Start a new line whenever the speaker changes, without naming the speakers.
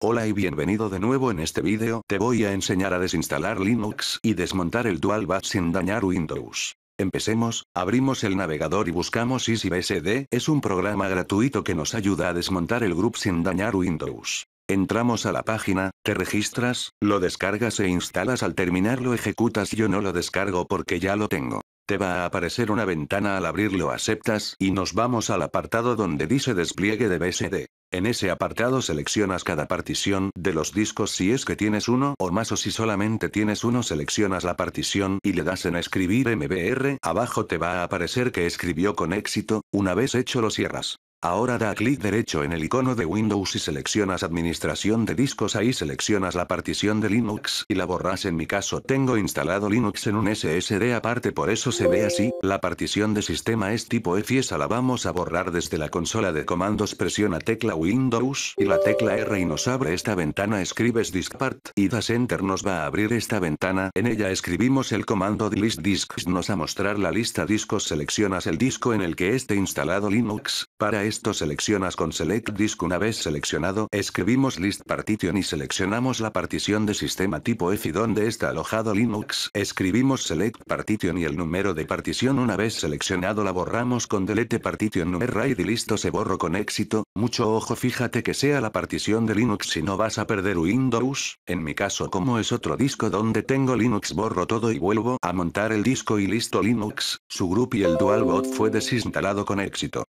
Hola y bienvenido de nuevo en este vídeo, te voy a enseñar a desinstalar Linux y desmontar el Dual sin dañar Windows. Empecemos, abrimos el navegador y buscamos EasyBSD, es un programa gratuito que nos ayuda a desmontar el grupo sin dañar Windows. Entramos a la página, te registras, lo descargas e instalas al terminar lo ejecutas yo no lo descargo porque ya lo tengo. Te va a aparecer una ventana al abrirlo aceptas y nos vamos al apartado donde dice despliegue de BSD. En ese apartado seleccionas cada partición de los discos si es que tienes uno o más o si solamente tienes uno seleccionas la partición y le das en escribir MBR, abajo te va a aparecer que escribió con éxito, una vez hecho lo cierras. Ahora da clic derecho en el icono de Windows y seleccionas Administración de discos ahí seleccionas la partición de Linux y la borras en mi caso tengo instalado Linux en un SSD aparte por eso se ve así, la partición de sistema es tipo EFI esa la vamos a borrar desde la consola de comandos presiona tecla Windows y la tecla R y nos abre esta ventana escribes Part y das enter nos va a abrir esta ventana en ella escribimos el comando de list disks nos a mostrar la lista discos seleccionas el disco en el que esté instalado Linux, para esto seleccionas con Select Disk una vez seleccionado escribimos list partition y seleccionamos la partición de sistema tipo y donde está alojado Linux, escribimos Select partition y el número de partición una vez seleccionado la borramos con Delete partition number y listo se borro con éxito, mucho ojo fíjate que sea la partición de Linux si no vas a perder Windows, en mi caso como es otro disco donde tengo Linux borro todo y vuelvo a montar el disco y listo Linux, su group y el dual dualbot fue desinstalado con éxito.